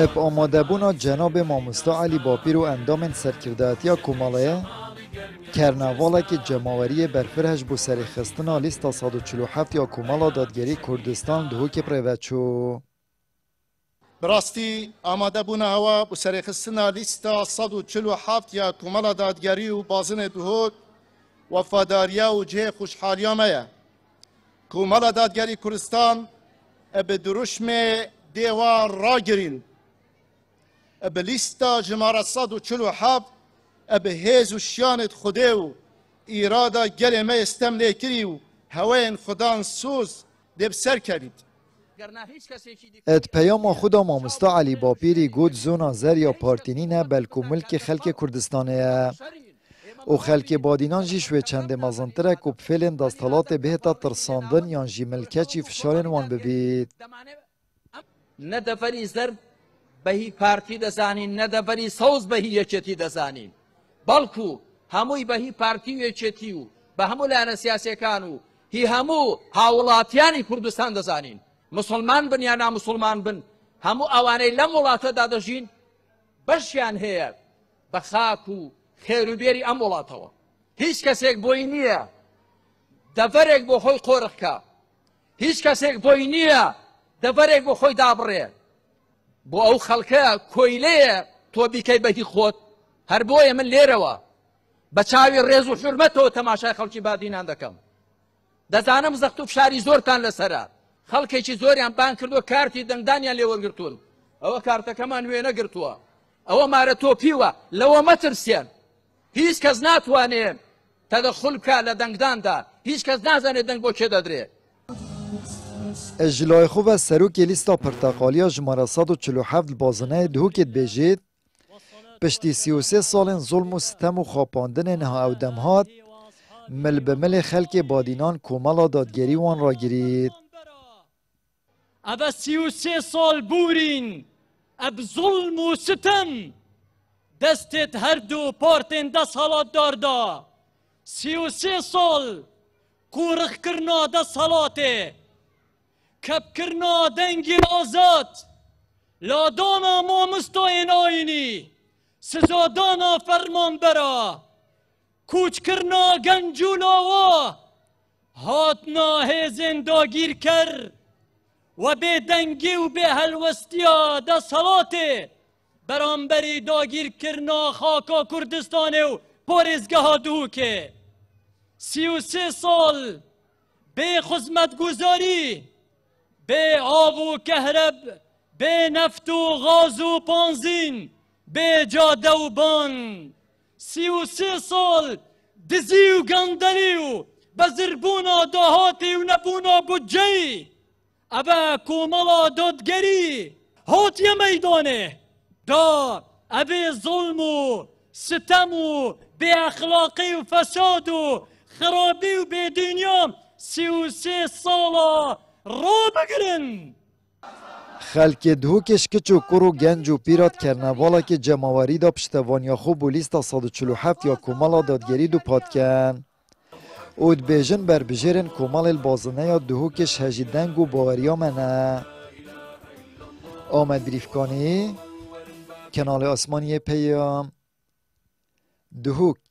اپ آماده بونا جناب مامستا علی باپیر و اندام یا کوماله کرناوالا که جمعوری برفرهش بو خستنا لیست 147 یا کمالا دادگری کردستان دهو که پروت براستی آماده بونا هوا بو 147 یا کمالا دادگری و بازن دهو وفاداریا و جه خوشحالیامه کو مالا دادگری کردستان به دروشم دیوان را گرین به لیستا جماره صد و چلو هفت به هیز و شیانت خوده و ایرادا گلی ما استمله کری و هوین خدان سوز دب سر کرید ات پیام خدا مامستا علی باپیری گود زونا زر یا پارتینی نه بلکو ملک خلک کردستانه û xelkê badînan jî şwê çendê mezintirek û pfêlên desthilatê bihêta tirsandin yan jî milketçî fişarên wan bibît. Ne deferî zer بەهی پارتی دەزانین نەدەبەری سەوز بەهی یەکێتی دەزانین بەڵکو هەمووی بەهی پارتی وێچێتی و بە هەموو لاەنە سیاسەکان و هی هەموو هاوڵاتیانی کوردستان دەزانین مسلمان بن یا نامسلمان بن هەموو ئەوانەی لەم وڵاتەدا دەژین بەشیان هەیە بە خاک و خێروبێری ئەم وڵاتەوە هیچ کەسێک بۆی نییە دەفەرێک بۆ خۆی قۆرخکە هیچ کەسێک بۆی نییە دەفەرێک بۆ خۆی دابڕێ بۆ ئەو خەڵکە کۆیلەیە تۆ بیکەی بەهی خۆت هەر بۆیە من لێرەوە بە چاوی ڕێز و حرمەتەوە تەماشای خەڵکی بادینان دەکەم دەزانم زەخت و فشاری زۆرتان لەسرە خەڵکێکی زۆریان بان کردو کارتی دەنگدانیان لێوەگرتون ئەوە کارتەکەمان وێنەگرتووە ئەوە مارە تۆپیوە لەوە مەترسێن هیچ کس نتوانه تدخل که لە دەنگداندا هیچ کس نازانێت دنگ با که دادره اجلای خوب سروکی لیستا ها جماره 147 بازنه دهوکت بیجید پشتی 33 سالن ظلم و ستم و خواباندن نها اودم هات مل به مل خلک بادینان کمالا دادگری وان را گیرید او 33 سال بورین اب ظلم و ستم دستت هر دو ده ده سالات سی سی و و و سال کرنا کرنا کرنا سالاته دنگی آزاد لادانا ما آینی سزادانا فرمان برا کوچ گنجولا هاتنا هیزن داگیر کر به دنگی و به دیں ده سالاته بەرامبەری داگیرکردنا خاکا کوردستانێ و پۆرێزگەها دووکێ سی و سێ ساڵ بێ خزمەتگوزاری بێ ئاو و کەهرەب بێ نەفت و غاز و پانزین بێ جادە و بان سی و سێ ساڵ دزی و گەندەری و بەزربوونا داهاتی و نەبوونا بودجەی ئەبە کۆمەڵا دادگەری هاتیە مەدانێ دا ابي ظلم و ستم و به اخلاقی و فساد و خرابی و به دنیا سی و سی سالا رو بگرین خلک دوکش که چوکر و گنج و پیرات کرنوالا که جمعواری دا پشتوان یا خوب و لیست 147 یا کمالا دادگری دو پادکن اود بیجن بر بجرن کمال البازنه یا دهوکش هجیدنگ و باوریا منه آمد ریفکانی کانال آسمانی پیام دهوک